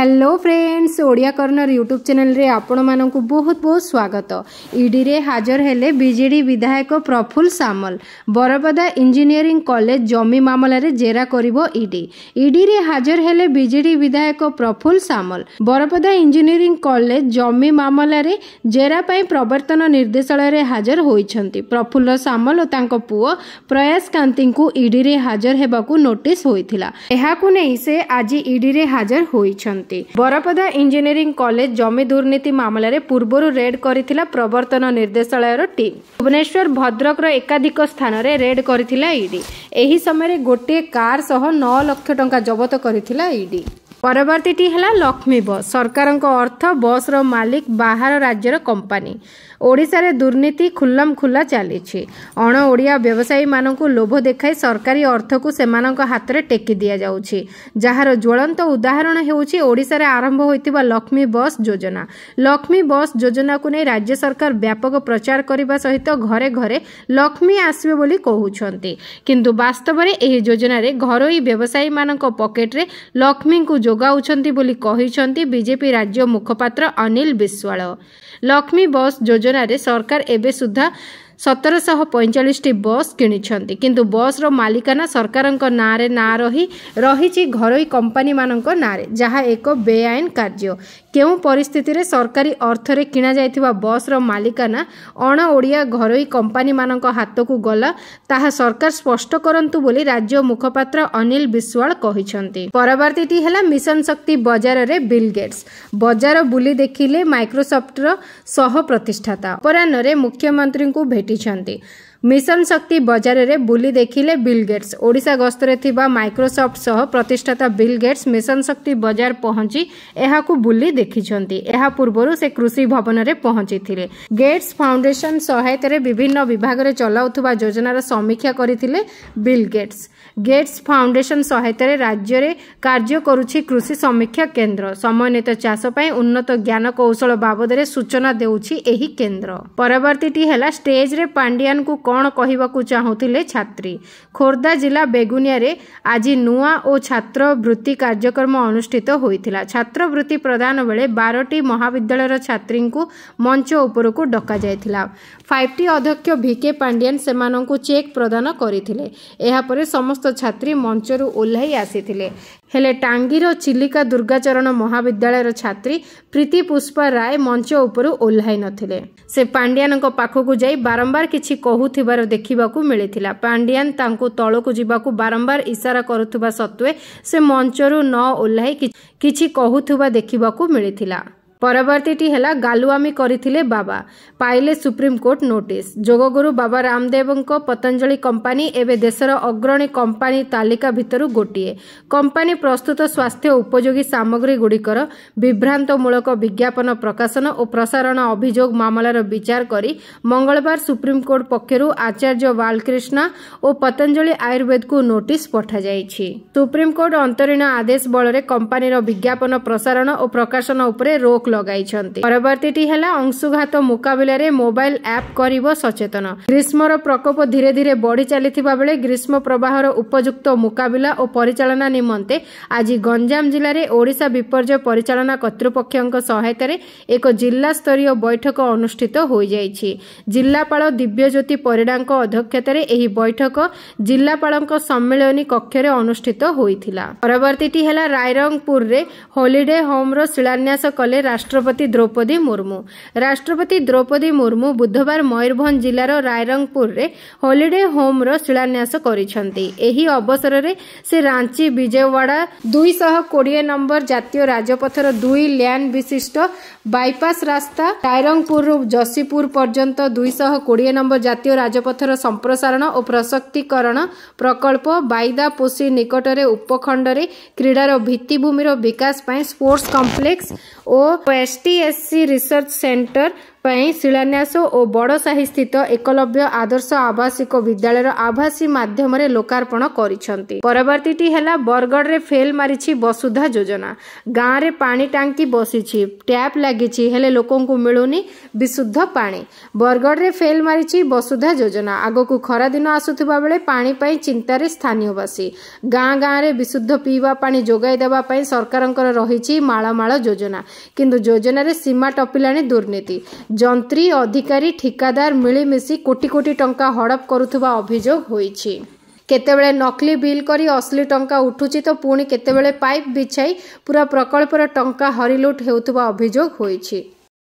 hello friends Odia corner YouTube ଚ୍ୟାନେଲ୍ରେ ଆପଣମାନଙ୍କୁ ବହୁତ ବହୁତ ସ୍ୱାଗତ ଇଡ଼ିରେ ହାଜର ହେଲେ ବିଜେଡ଼ି ବିଧାୟକ ପ୍ରଫୁଲ୍ଲ ସାମଲ ବରପଦା ଇଞ୍ଜିନିୟରିଂ କଲେଜ ଜମି ମାମଲାରେ ଜେରା କରିବ ଇଡି ଇଡ଼ିରେ ହାଜର ହେଲେ ବିଜେଡ଼ି ବିଧାୟକ ପ୍ରଫୁଲ୍ଲ ସାମଲ ବରପଦା ଇଞ୍ଜିନିୟରିଂ କଲେଜ ଜମି ମାମଲାରେ ଜେରା ପାଇଁ ପ୍ରବର୍ତ୍ତନ ନିର୍ଦ୍ଦେଶାଳୟରେ ହାଜର ହୋଇଛନ୍ତି ପ୍ରଫୁଲ୍ଲ ସାମଲ ଓ ତାଙ୍କ ପୁଅ ପ୍ରୟାସ କାନ୍ତିଙ୍କୁ ଇଡ଼ିରେ ହାଜର ହେବାକୁ ନୋଟିସ୍ ହୋଇଥିଲା ଏହାକୁ ନେଇ ସେ ଆଜି ଇଡ଼ିରେ ହାଜର ହୋଇଛନ୍ତି କରିଛନ୍ତି ବରପଦା ଇଞ୍ଜିନିୟରିଂ କଲେଜ ଜମି ଦୁର୍ନୀତି ମାମଲାରେ ପୂର୍ବରୁ ରେଡ୍ କରିଥିଲା ପ୍ରବର୍ତ୍ତନ ନିର୍ଦ୍ଦେଶାଳୟର ଟିମ୍ ଭୁବନେଶ୍ୱର ଭଦ୍ରକର ଏକାଧିକ ସ୍ଥାନରେ ରେଡ୍ କରିଥିଲା ଇଡି ଏହି ସମୟରେ ଗୋଟିଏ କାର୍ ସହ ନଅ ଲକ୍ଷ ଟଙ୍କା ଜବତ କରିଥିଲା ଇଡି ପରବର୍ତ୍ତୀଟି ହେଲା ଲକ୍ଷ୍ମୀ ବସ୍ ସରକାରଙ୍କ ଅର୍ଥ ବସ୍ର ମାଲିକ ବାହାର ରାଜ୍ୟର କମ୍ପାନୀ ଓଡ଼ିଶାରେ ଦୁର୍ନୀତି ଖୁଲମ୍ ଖୁଲା ଚାଲିଛି ଅଣ ଓଡ଼ିଆ ବ୍ୟବସାୟୀମାନଙ୍କୁ ଲୋଭ ଦେଖାଇ ସରକାରୀ ଅର୍ଥକୁ ସେମାନଙ୍କ ହାତରେ ଟେକି ଦିଆଯାଉଛି ଯାହାର ଜ୍ୱଳନ୍ତ ଉଦାହରଣ ହେଉଛି ଓଡ଼ିଶାରେ ଆରମ୍ଭ ହୋଇଥିବା ଲକ୍ଷ୍ମୀ ବସ୍ ଯୋଜନା ଲକ୍ଷ୍ମୀ ବସ୍ ଯୋଜନାକୁ ନେଇ ରାଜ୍ୟ ସରକାର ବ୍ୟାପକ ପ୍ରଚାର କରିବା ସହିତ ଘରେ ଘରେ ଲକ୍ଷ୍ମୀ ଆସିବେ ବୋଲି କହୁଛନ୍ତି କିନ୍ତୁ ବାସ୍ତବରେ ଏହି ଯୋଜନାରେ ଘରୋଇ ବ୍ୟବସାୟୀମାନଙ୍କ ପକେଟରେ ଲକ୍ଷ୍ମୀଙ୍କୁ ଯୋଗାଉଛନ୍ତି ବୋଲି କହିଛନ୍ତି ବିଜେପି ରାଜ୍ୟ ମୁଖପାତ୍ର ଅନିଲ ବିଶ୍ୱାଳ ଲକ୍ଷ୍ମୀ ବସ୍ ଯୋଜନାରେ ସରକାର ଏବେ ସୁଦ୍ଧା ସତରଶହ ପଇଁଚାଳିଶଟି ବସ୍ କିଣିଛନ୍ତି କିନ୍ତୁ ବସ୍ର ମାଲିକାନା ସରକାରଙ୍କ ନାଁରେ ନାଁ ରହି ରହିଛି ଘରୋଇ କମ୍ପାନୀମାନଙ୍କ ନାଁରେ ଯାହା ଏକ ବେଆଇନ କାର୍ଯ୍ୟ କେଉଁ ପରିସ୍ଥିତିରେ ସରକାରୀ ଅର୍ଥରେ କିଣାଯାଇଥିବା ବସ୍ର ମାଲିକାନା ଅଣ ଓଡ଼ିଆ ଘରୋଇ କମ୍ପାନୀମାନଙ୍କ ହାତକୁ ଗଲା ତାହା ସରକାର ସ୍ପଷ୍ଟ କରନ୍ତୁ ବୋଲି ରାଜ୍ୟ ମୁଖପାତ୍ର ଅନିଲ ବିଶ୍ୱାଳ କହିଛନ୍ତି ପରବର୍ତ୍ତୀଟି ହେଲା ମିଶନ ଶକ୍ତି ବଜାରରେ ବିଲ୍ ଗେଟ୍ସ ବଜାର ବୁଲି ଦେଖିଲେ ମାଇକ୍ରୋସଫ୍ଟର ସହ ପ୍ରତିଷ୍ଠାତା ଅପରାହ୍ନରେ ମୁଖ୍ୟମନ୍ତ୍ରୀଙ୍କୁ ଭେଟିଛନ୍ତି ମିଶନ ଶକ୍ତି ବଜାରରେ ବୁଲି ଦେଖିଲେ ବିଲ୍ ଗେଟ୍ସ ଓଡ଼ିଶା ଗସ୍ତରେ ଥିବା ମାଇକ୍ରୋସଫ୍ଟ ସହ ପ୍ରତିଷ୍ଠାତା ବିଲ୍ ଗେଟ୍ସ ମିଶନ ଶକ୍ତି ବଜାର ପହଞ୍ଚି ଏହାକୁ ବୁଲି ଦେଖିଛନ୍ତି ଏହା ପୂର୍ବରୁ ସେ କୃଷି ଭବନରେ ପହଞ୍ଚିଥିଲେ ଗେଟ୍ସ ଫାଉଣ୍ଡେସନ ସହାୟତାରେ ବିଭିନ୍ନ ବିଭାଗରେ ଚଲାଉଥିବା ଯୋଜନାର ସମୀକ୍ଷା କରିଥିଲେ ବିଲ୍ ଗେଟ୍ସ ଗେଟ୍ସ ଫାଉଣ୍ଡେସନ ସହାୟତାରେ ରାଜ୍ୟରେ କାର୍ଯ୍ୟ କରୁଛି କୃଷି ସମୀକ୍ଷା କେନ୍ଦ୍ର ସମନ୍ୱିତ ଚାଷ ପାଇଁ ଉନ୍ନତ ଜ୍ଞାନ କୌଶଳ ବାବଦରେ ସୂଚନା ଦେଉଛି ଏହି କେନ୍ଦ୍ର ପରବର୍ତ୍ତୀଟି ହେଲା ଷ୍ଟେଜ୍ରେ ପାଣ୍ଡିଆନଙ୍କୁ କ'ଣ କହିବାକୁ ଚାହୁଁଥିଲେ ଛାତ୍ରୀ ଖୋର୍ଦ୍ଧା ଜିଲ୍ଲା ବେଗୁନିଆରେ ଆଜି ନୂଆ ଓ ଛାତ୍ର ବୃତ୍ତି କାର୍ଯ୍ୟକ୍ରମ ଅନୁଷ୍ଠିତ ହୋଇଥିଲା ଛାତ୍ରବୃତ୍ତି ପ୍ରଦାନ ବେଳେ ବାରଟି ମହାବିଦ୍ୟାଳୟର ଛାତ୍ରୀଙ୍କୁ ମଞ୍ଚ ଉପରକୁ ଡକାଯାଇଥିଲା ଫାଇଭ୍ ଟି ଅଧ୍ୟକ୍ଷ ଭିକେ ପାଣ୍ଡିଆନ୍ ସେମାନଙ୍କୁ ଚେକ୍ ପ୍ରଦାନ କରିଥିଲେ ଏହାପରେ ସମସ୍ତ ଛାତ୍ରୀ ମଞ୍ଚରୁ ଓହ୍ଲାଇ ଆସିଥିଲେ ହେଲେ ଟାଙ୍ଗୀର ଚିଲିକା ଦୁର୍ଗାଚରଣ ମହାବିଦ୍ୟାଳୟର ଛାତ୍ରୀ ପ୍ରୀତି ପୁଷ୍ପା ରାୟ ମଞ୍ଚ ଉପରୁ ଓହ୍ଲାଇ ନଥିଲେ ସେ ପାଣ୍ଡିଆନଙ୍କ ପାଖକୁ ଯାଇ ବାରମ୍ବାର କିଛି କହୁଥିଲେ ଥିବାର ଦେଖିବାକୁ ମିଳିଥିଲା ପାଣ୍ଡିଆନ୍ ତାଙ୍କୁ ତଳକୁ ଯିବାକୁ ବାରମ୍ବାର ଇସାରା କରୁଥିବା ସତ୍ତ୍ୱେ ସେ ମଞ୍ଚରୁ ନ ଓହ୍ଲାଇ କିଛି କହୁଥିବା ଦେଖିବାକୁ ମିଳିଥିଲା ପରବର୍ତ୍ତୀଟି ହେଲା ଗାଲୁଆମି କରିଥିଲେ ବାବା ପାଇଲେ ସୁପ୍ରିମକୋର୍ଟ ନୋଟିସ୍ ଯୋଗଗୁରୁ ବାବା ରାମଦେବଙ୍କ ପତଞ୍ଜଳି କମ୍ପାନୀ ଏବେ ଦେଶର ଅଗ୍ରଣୀ କମ୍ପାନୀ ତାଲିକା ଭିତରୁ ଗୋଟିଏ କମ୍ପାନୀ ପ୍ରସ୍ତୁତ ସ୍ୱାସ୍ଥ୍ୟ ଉପଯୋଗୀ ସାମଗ୍ରୀଗୁଡ଼ିକର ବିଭ୍ରାନ୍ତମୂଳକ ବିଜ୍ଞାପନ ପ୍ରକାଶନ ଓ ପ୍ରସାରଣ ଅଭିଯୋଗ ମାମଲାର ବିଚାର କରି ମଙ୍ଗଳବାର ସୁପ୍ରିମକୋର୍ଟ ପକ୍ଷରୁ ଆଚାର୍ଯ୍ୟ ବାଲକ୍ରିଷ୍ଣା ଓ ପତଞ୍ଜଳି ଆୟୁର୍ବେଦକୁ ନୋଟିସ୍ ପଠାଯାଇଛି ସୁପ୍ରିମକୋର୍ଟ ଅନ୍ତରୀଣ ଆଦେଶ ବଳରେ କମ୍ପାନୀର ବିଜ୍ଞାପନ ପ୍ରସାରଣ ଓ ପ୍ରକାଶନ ଉପରେ ରୋକ ଲଗାଇଛନ୍ତି ପରବର୍ତ୍ତୀଟି ହେଲା ଅଂଶୁଘାତ ମୁକାବିଲାରେ ମୋବାଇଲ ଆପ୍ କରିବ ସଚେତନ ଗ୍ରୀଷ୍ମର ପ୍ରକୋପ ଧୀରେ ଧୀରେ ବଢି ଚାଲିଥିବା ବେଳେ ଗ୍ରୀଷ୍ମ ପ୍ରବାହର ଉପଯୁକ୍ତ ମୁକାବିଲା ଓ ପରିଚାଳନା ନିମନ୍ତେ ଆଜି ଗଞ୍ଜାମ ଜିଲ୍ଲାରେ ଓଡ଼ିଶା ବିପର୍ଯ୍ୟୟ ପରିଚାଳନା କର୍ତ୍ତୃପକ୍ଷଙ୍କ ସହାୟତାରେ ଏକ ଜିଲ୍ଲାସ୍ତରୀୟ ବୈଠକ ଅନୁଷ୍ଠିତ ହୋଇଯାଇଛି ଜିଲ୍ଲାପାଳ ଦିବ୍ୟଜ୍ୟୋତି ପରିଡ଼ାଙ୍କ ଅଧ୍ୟକ୍ଷତାରେ ଏହି ବୈଠକ ଜିଲ୍ଲାପାଳଙ୍କ ସମ୍ମିଳନୀ କକ୍ଷରେ ଅନୁଷ୍ଠିତ ହୋଇଥିଲା ପରବର୍ତ୍ତୀଟି ହେଲା ରାଇରଙ୍ଗପୁରରେ ହୋଲିଡେ ହୋମ୍ର ଶିଳାନ୍ୟାସ କଲେ ରାଷ୍ଟ୍ରପତି ଦ୍ରୌପଦୀ ମୁର୍ମୁ ରାଷ୍ଟ୍ରପତି ଦ୍ରୌପଦୀ ମୁର୍ମୁ ବୁଧବାର ମୟୂରଭଞ୍ଜ ଜିଲ୍ଲାର ରାଇରଙ୍ଗପୁରରେ ହଲିଡେ ହୋମ୍ର ଶିଳାନ୍ୟାସ କରିଛନ୍ତି ଏହି ଅବସରରେ ସେ ରାଞ୍ଚି ବିଜୟୱାଡ଼ା ଦୁଇଶହ କୋଡ଼ିଏ ନମ୍ବର ଜାତୀୟ ରାଜପଥର ଦୁଇ ଲ୍ୟାନ୍ ବିଶିଷ୍ଟ ବାଇପାସ୍ ରାସ୍ତା ରାଇରଙ୍ଗପୁରରୁ ଯଶୀପୁର ପର୍ଯ୍ୟନ୍ତ ଦୁଇଶହ କୋଡ଼ିଏ ନମ୍ବର ଜାତୀୟ ରାଜପଥର ସମ୍ପ୍ରସାରଣ ଓ ପ୍ରଶକ୍ତିକରଣ ପ୍ରକଳ୍ପ ବାଇଦାପୋଷି ନିକଟରେ ଉପଖଣ୍ଡରେ କ୍ରୀଡ଼ାର ଭିତ୍ତିଭୂମିର ବିକାଶ ପାଇଁ ସ୍ପୋର୍ଟସ୍ କମ୍ପ୍ଲେକ୍ସ ଓ S T S C research centre ପାଇଁ ଶିଳାନ୍ୟାସ ଓ ସ୍ଥିତ ଏକଲବ୍ୟ ଆଦର୍ଶ ଆବାସିକ ବିଦ୍ୟାଳୟର ଆଭାସୀ ମାଧ୍ୟମରେ ଲୋକାର୍ପଣ କରିଛନ୍ତି ପରବର୍ତ୍ତୀଟି ହେଲା ବରଗଡ଼ରେ ଫେଲ୍ ମାରିଛି ବସୁଧା ଯୋଜନା ଗାଁରେ ପାଣି ଟାଙ୍କି ବସିଛି ଟ୍ୟାପ୍ ଲାଗିଛି ହେଲେ ଲୋକଙ୍କୁ ମିଳୁନି ବିଶୁଦ୍ଧ ପାଣି ବରଗଡ଼ରେ ଫେଲ୍ ମାରିଛି ବସୁଧା ଯୋଜନା ଆଗକୁ ଖରାଦିନ ଆସୁଥିବା ବେଳେ ପାଣି ପାଇଁ ଚିନ୍ତାରେ ସ୍ଥାନୀୟବାସୀ ଗାଁ ଗାଁରେ ବିଶୁଦ୍ଧ ପିଇବା ପାଣି ଯୋଗାଇ ଦେବା ପାଇଁ ସରକାରଙ୍କର ରହିଛି ମାଳମାଳ ଯୋଜନା କିନ୍ତୁ ଯୋଜନାରେ ସୀମା ଟପିଲାଣି ଦୁର୍ନୀତି ଯନ୍ତ୍ରୀ ଅଧିକାରୀ ଠିକାଦାର ମିଳିମିଶି କୋଟି କୋଟି ଟଙ୍କା ହଡ଼ପ କରୁଥିବା ଅଭିଯୋଗ ହୋଇଛି କେତେବେଳେ ନକଲି ବିଲ୍ କରି ଅସଲି ଟଙ୍କା ଉଠୁଛି ତ ପୁଣି କେତେବେଳେ ପାଇପ୍ ବିଛାଇ ପୁରା ପ୍ରକଳ୍ପର ଟଙ୍କା ହରିଲୁଟ୍ ହେଉଥିବା ଅଭିଯୋଗ ହୋଇଛି